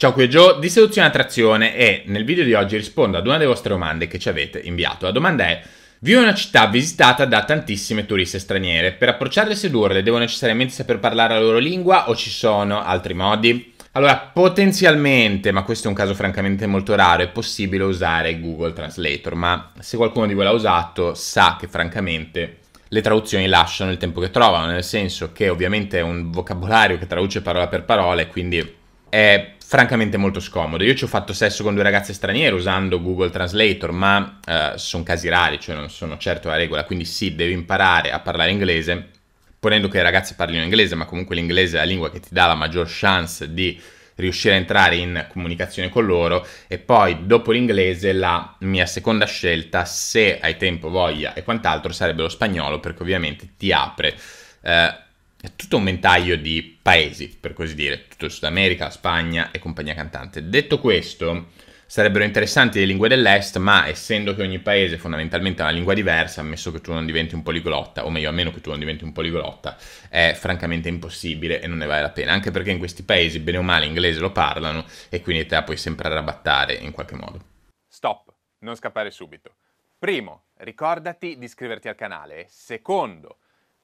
Ciao qui è Joe di Seduzione e Attrazione e nel video di oggi rispondo ad una delle vostre domande che ci avete inviato. La domanda è, vivo in una città visitata da tantissime turiste straniere, per approcciarle e sedurle devo necessariamente saper parlare la loro lingua o ci sono altri modi? Allora, potenzialmente, ma questo è un caso francamente molto raro, è possibile usare Google Translator, ma se qualcuno di voi l'ha usato sa che francamente le traduzioni lasciano il tempo che trovano, nel senso che ovviamente è un vocabolario che traduce parola per parola e quindi è francamente molto scomodo. Io ci ho fatto sesso con due ragazze straniere usando Google Translator, ma eh, sono casi rari, cioè non sono certo la regola, quindi sì, devi imparare a parlare inglese, ponendo che le ragazze parlino inglese, ma comunque l'inglese è la lingua che ti dà la maggior chance di riuscire a entrare in comunicazione con loro e poi dopo l'inglese la mia seconda scelta, se hai tempo, voglia e quant'altro, sarebbe lo spagnolo perché ovviamente ti apre eh, è tutto un ventaglio di paesi, per così dire, tutto Sud America, Spagna e compagnia cantante. Detto questo, sarebbero interessanti le lingue dell'est, ma essendo che ogni paese fondamentalmente ha una lingua diversa, ammesso che tu non diventi un poliglotta, o meglio, a meno che tu non diventi un poliglotta, è francamente impossibile e non ne vale la pena, anche perché in questi paesi bene o male inglese lo parlano e quindi te la puoi sempre arrabattare in qualche modo. Stop, non scappare subito. Primo, ricordati di iscriverti al canale. Secondo,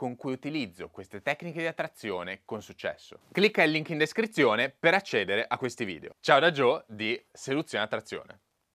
con cui utilizzo queste tecniche di attrazione con successo. Clicca il link in descrizione per accedere a questi video. Ciao da Joe di Seduzione Attrazione.